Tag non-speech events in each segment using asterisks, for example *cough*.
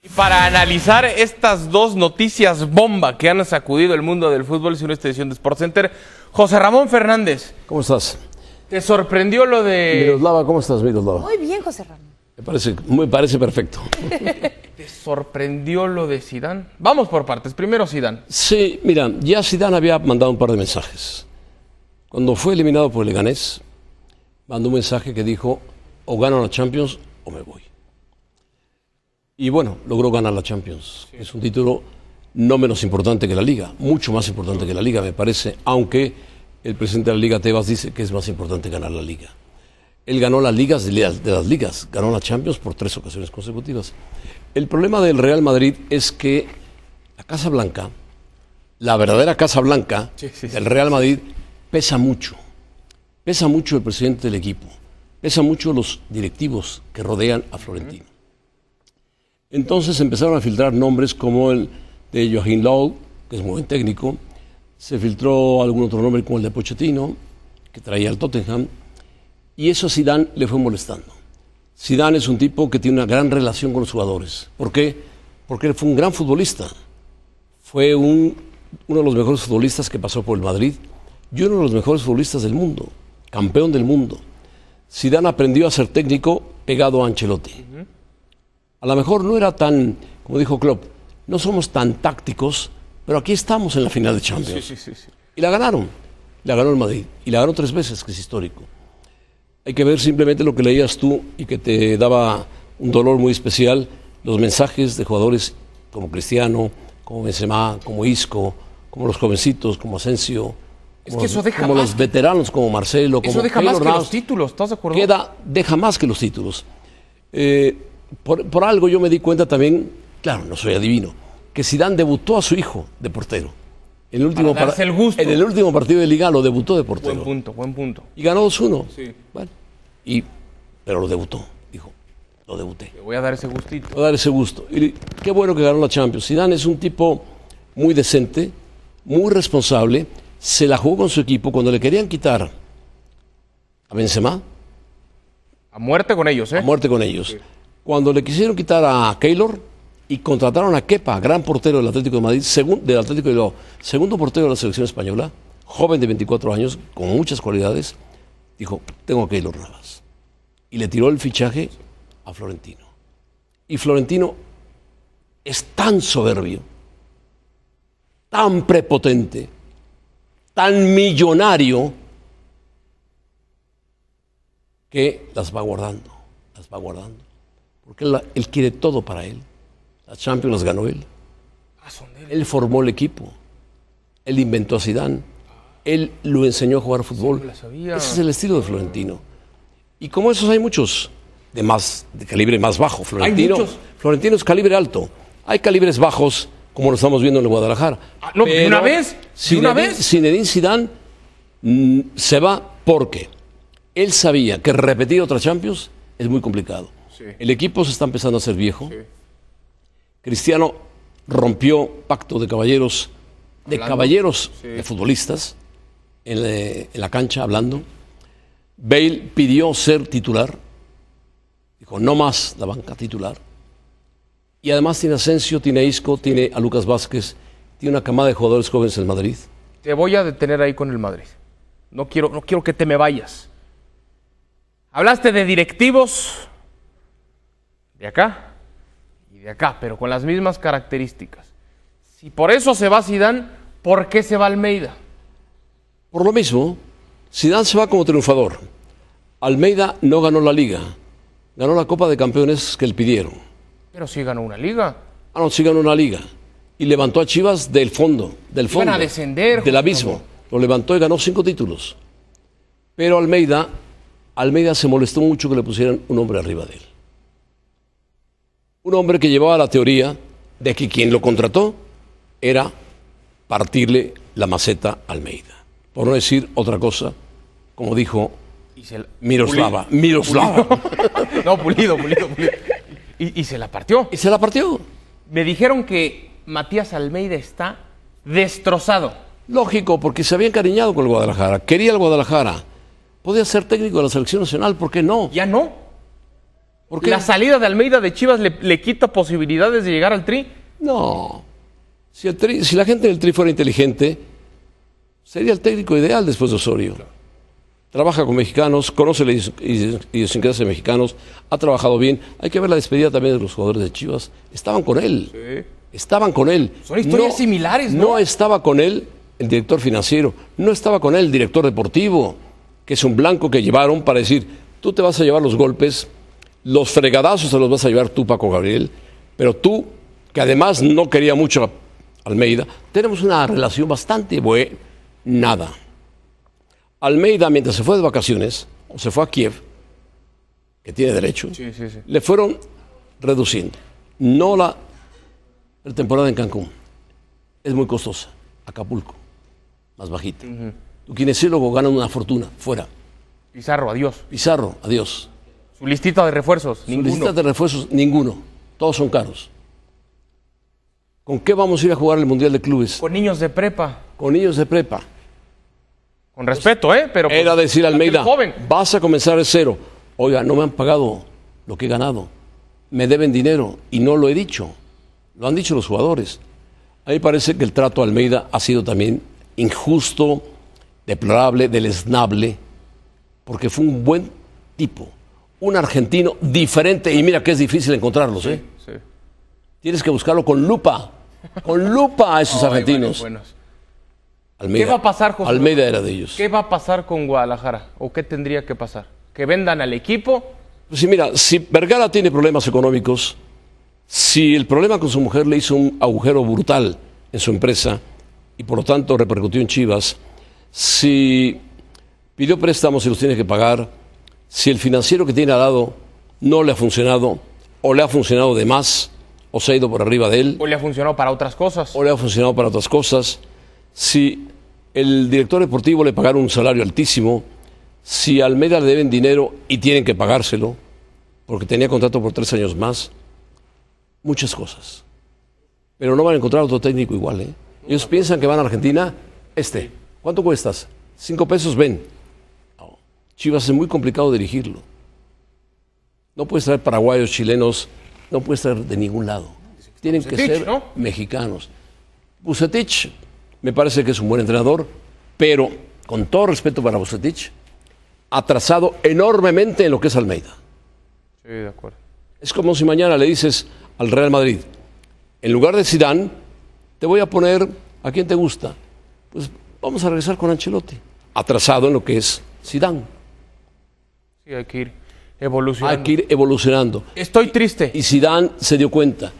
Y para analizar estas dos noticias bomba que han sacudido el mundo del fútbol, es una edición de Sports Center, José Ramón Fernández. ¿Cómo estás? ¿Te sorprendió lo de. Miroslava, ¿cómo estás, Miroslava? Muy bien, José Ramón. Me parece, perfecto. ¿Te sorprendió lo de Sidán? Vamos por partes. Primero, Sidán. Sí, mira, ya Sidán había mandado un par de mensajes. Cuando fue eliminado por el Leganés, mandó un mensaje que dijo: o gano la Champions o me voy. Y bueno, logró ganar la Champions. Es un título no menos importante que la Liga, mucho más importante que la Liga, me parece, aunque el presidente de la Liga, Tebas, dice que es más importante ganar la Liga. Él ganó las ligas de las, ligas, ganó la Champions por tres ocasiones consecutivas. El problema del Real Madrid es que la Casa Blanca, la verdadera Casa Blanca el del Real Madrid, pesa mucho. Pesa mucho el presidente del equipo, pesa mucho los directivos que rodean a Florentino. Entonces empezaron a filtrar nombres como el de Joachim Lowe, que es muy buen técnico. Se filtró algún otro nombre como el de Pochettino, que traía al Tottenham. Y eso a Zidane le fue molestando. Zidane es un tipo que tiene una gran relación con los jugadores. ¿Por qué? Porque él fue un gran futbolista. Fue uno de los mejores futbolistas que pasó por el Madrid y uno de los mejores futbolistas del mundo, campeón del mundo. Zidane aprendió a ser técnico pegado a Ancelotti a lo mejor no era tan, como dijo Klopp, no somos tan tácticos, pero aquí estamos en la final de Champions. Sí, sí, sí, y la ganaron. La ganó el Madrid. Y la ganó tres veces, que es histórico. Hay que ver simplemente lo que leías tú y que te daba un dolor muy especial, los mensajes de jugadores como Cristiano, como Benzema, como Isco, como los jovencitos, como Asensio, como los veteranos como Marcelo, como eso deja más que los títulos, ¿estás de acuerdo? Queda, deja más que los títulos. Eh, por, algo yo me di cuenta también, claro, no soy adivino, que Zidane debutó a su hijo de portero. En el último, En el último partido de Liga lo debutó de portero. Buen punto, buen punto. Y ganó 2-1. Sí. y, pero lo debutó, dijo, lo debuté. Le voy a dar ese gustito. Voy a dar ese gusto. Y qué bueno que ganó la Champions. Zidane es un tipo muy decente, muy responsable, se la jugó con su equipo cuando le querían quitar a Benzema. A muerte con ellos, ¿eh? A muerte con ellos. Cuando le quisieron quitar a Keylor y contrataron a Kepa, gran portero del Atlético de Madrid, del Atlético de Madrid, segundo portero de la selección española, joven de 24 años, con muchas cualidades, dijo, tengo a Keylor Navas. Y le tiró el fichaje a Florentino. Y Florentino es tan soberbio, tan prepotente, tan millonario, que las va guardando, las va guardando. Porque él, quiere todo para él. Las Champions las ganó él. Él formó el equipo. Él inventó a Zidane. Él lo enseñó a jugar fútbol. Ese es el estilo de Florentino. Y como esos hay muchos de más de calibre más bajo. Florentino, Florentino es calibre alto. Hay calibres bajos como lo estamos viendo en el Guadalajara. Ah, una vez, Zinedine, una vez. Zidane mm, se va porque él sabía que repetir otra Champions es muy complicado. El equipo se está empezando a hacer viejo. Cristiano rompió pacto de caballeros, de caballeros de futbolistas eh, en la, cancha hablando. Bale pidió ser titular. Dijo, no más la banca titular. Y además tiene Asensio, tiene Isco, tiene a Lucas Vázquez, tiene una camada de jugadores jóvenes en Madrid. Te voy a detener ahí con el Madrid. No quiero, no quiero que te me vayas. Hablaste de directivos, de acá y de acá, pero con las mismas características. Si por eso se va Zidane, ¿por qué se va Almeida? Por lo mismo, Zidane se va como triunfador. Almeida no ganó la liga, ganó la Copa de Campeones que le pidieron. Pero sí ganó una liga. Ah, no, sí ganó una liga. Y levantó a Chivas del fondo, del fondo. a descender. Del abismo. Lo levantó y ganó cinco títulos. Pero Almeida, Almeida se molestó mucho que le pusieran un hombre arriba de él. Un hombre que llevaba la teoría de que quien lo contrató era partirle la maceta a Almeida. Por no decir otra cosa, como dijo Miroslava. Miroslava. *laughs* No, pulido, pulido, pulido. Y, y se la partió. Y se la partió. Me dijeron que Matías Almeida está destrozado. Lógico, porque se había encariñado con el Guadalajara. Quería el Guadalajara. Podía ser técnico de la selección nacional, ¿por qué no? Ya no. Porque la salida de Almeida de Chivas le, quita posibilidades de llegar al tri. No. Si, si la gente del tri fuera inteligente, sería el técnico ideal después de Osorio. Trabaja con mexicanos, conoce la idiosincrasia de mexicanos, ha trabajado bien. Hay que ver la despedida también de los jugadores de Chivas. Estaban con él. Estaban con él. Son historias similares, ¿no? No estaba con él el director financiero, no estaba con él el director deportivo, que es un blanco que llevaron para decir, tú te vas a llevar los golpes los fregadazos se los vas a llevar tú, Paco Gabriel, pero tú, que además no quería mucho a Almeida, tenemos una relación bastante buena. Almeida, mientras se fue de vacaciones, o se fue a Kiev, que tiene derecho, le fueron reduciendo. No la, temporada en Cancún. Es muy costosa. Acapulco, más bajita. tú -huh. Tu ganan una fortuna, fuera. Pizarro, adiós. Pizarro, adiós. ¿Su listita de refuerzos? Ninguno. listita de refuerzos, ninguno. Todos son caros. ¿Con qué vamos a ir a jugar el Mundial de Clubes? Con niños de prepa. Con niños de prepa. Con respeto, ¿eh? Pero Era pues, decir Almeida, vas a comenzar de cero. Oiga, no me han pagado lo que he ganado. Me deben dinero y no lo he dicho. Lo han dicho los jugadores. A mí parece que el trato a Almeida ha sido también injusto, deplorable, deleznable, porque fue un buen tipo un argentino diferente, y mira que es difícil encontrarlos, ¿eh? Tienes que buscarlo con lupa, con lupa a esos argentinos. Almeida, ¿Qué va a pasar, era de ellos. ¿Qué va a pasar con Guadalajara? ¿O qué tendría que pasar? ¿Que vendan al equipo? Pues sí, mira, si Vergara tiene problemas económicos, si el problema con su mujer le hizo un agujero brutal en su empresa y por lo tanto repercutió en Chivas, si pidió préstamos y los tiene que pagar, si el financiero que tiene al lado no le ha funcionado o le ha funcionado de más o se ha ido por arriba de él. O le ha funcionado para otras cosas. O le ha funcionado para otras cosas. Si el director deportivo le pagaron un salario altísimo, si a Almeida le deben dinero y tienen que pagárselo, porque tenía contrato por tres años más, muchas cosas. Pero no van a encontrar otro técnico igual. ¿eh? Ellos piensan que van a Argentina, este, ¿cuánto cuestas? Cinco pesos, ven Chivas es muy complicado dirigirlo. No puedes traer paraguayos, chilenos, no puedes traer de ningún lado. Tienen que ser mexicanos. Bucetich me parece que es un buen entrenador, pero con todo respeto para Bucetich, atrasado enormemente en lo que es Almeida. Sí, de acuerdo. Es como si mañana le dices al Real Madrid, en lugar de Zidane, te voy a poner a quien te gusta. Pues vamos a regresar con Ancelotti, atrasado en lo que es Zidane hay que ir evolucionando. Estoy triste. Y Zidane se dio cuenta.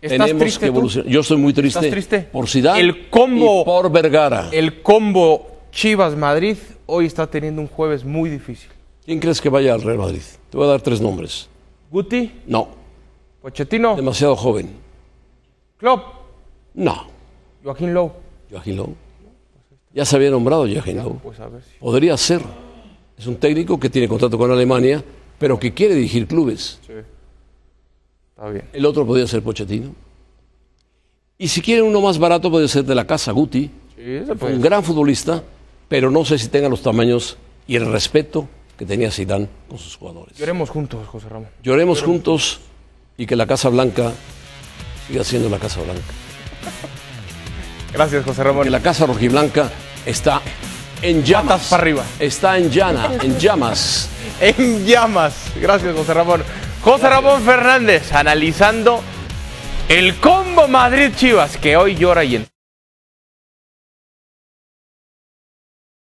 Tenemos que evolucionar. Yo estoy muy triste, triste? por Zidane el combo, por Vergara. El combo Chivas-Madrid hoy está teniendo un jueves muy difícil. ¿Quién crees que vaya al Real Madrid? Te voy a dar tres nombres. ¿Guti? No. ¿Pochettino? Demasiado joven. ¿Klopp? No. ¿Joaquín Lowe? ¿Joaquín Lowe? Ya se había nombrado Joaquín Lowe. Pues Podría ser. Es un técnico que tiene contrato con Alemania, pero que quiere dirigir clubes. Está bien. El otro podría ser Pochettino. Y si quieren uno más barato, puede ser de la casa Guti. un gran futbolista, pero no sé si tenga los tamaños y el respeto que tenía Zidane con sus jugadores. Lloremos juntos, José Ramón. Lloremos, juntos y que la Casa Blanca siga siendo la Casa Blanca. Gracias, José Ramón. Que la Casa Rojiblanca está en llamas. para arriba. Está en llana, en llamas. *laughs* en llamas. Gracias, José Ramón. José Ramón Fernández analizando el combo Madrid-Chivas que hoy llora y en...